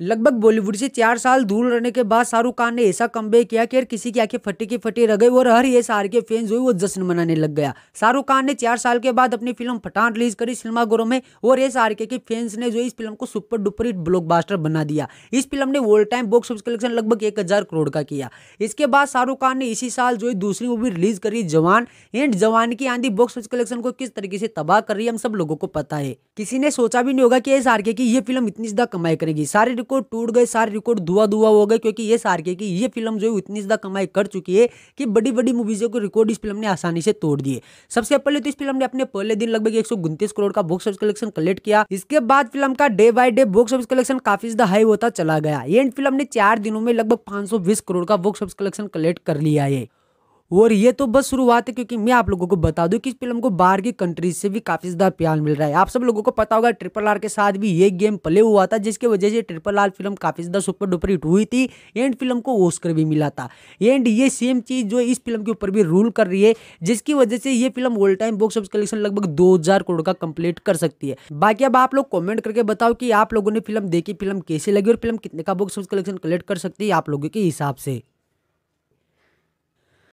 लगभग बॉलीवुड से चार साल दूर रहने के बाद शाहरुख खान ने ऐसा कमबैक किया कि यार किसी की आंखें फटी की फटी रह गई और हर ये सार के फैंस हुए वो जश्न मनाने लग गया शाहरुख खान ने चार साल के बाद अपनी फिल्म पठान रिलीज करी सिनेमाघरों में और एस आर के फैंस ने जो इस फिल्म को सुपर डुपर हिट ब्लॉकबास्टर बना दिया इस फिल्म ने world time box office collection लगभग एक करोड़ का किया इसके बाद शाहरुख खान ने इसी साल जो दूसरी मूवी रिलीज करी जवान एंड जवान की आंधी बॉक्स ऑफिस कलेक्शन को किस तरीके से तबाह कर रही है हम सब लोगों को पता है किसी ने सोचा भी नहीं होगा कि एस आर की ये फिल्म इतनी ज्यादा कमाई करेगी सारे को टूट गए सारे रिकॉर्ड धुआ धुआ हो गए क्योंकि ये सार के की ये फिल्म जो है इतनी ज़्यादा कमाई कर चुकी है कि बड़ी बड़ी मूवीज़ों के रिकॉर्ड इस फिल्म ने आसानी से तोड़ दिए सबसे पहले तो इस फिल्म ने अपने पहले दिन लगभग एक करोड़ का बॉक्स ऑफिस कलेक्शन कलेक्ट किया इसके बाद फिल्म का day by day box office collection काफी ज्यादा हाई होता चला गया एंड फिल्म ने चार दिनों में लगभग पांच करोड़ का बॉक्स ऑफिस कलेक्शन कलेक्ट कर लिया है और ये तो बस शुरुआत है क्योंकि मैं आप लोगों को बता दूं कि इस फिल्म को बाहर की कंट्रीज से भी काफ़ी ज़्यादा प्यार मिल रहा है आप सब लोगों को पता होगा ट्रिपल आर के साथ भी ये गेम प्ले हुआ था जिसकी वजह से ट्रिपल आर फिल्म काफ़ी ज़्यादा सुपर डुपर हिट हुई थी एंड फिल्म को ओस्कर भी मिला था एंड ये सेम चीज़ जो इस फिल्म के ऊपर भी रूल कर रही है जिसकी वजह से ये film all time box of collection लगभग दो करोड़ का कंप्लीट कर सकती है बाकी अब आप लोग कॉमेंट करके बताओ कि आप लोगों ने फिल्म देखी फिल्म कैसे लगी और फिल्म कितने का बॉक्स ऑफ कलेक्शन कलेक्ट कर सकती है आप लोगों के हिसाब से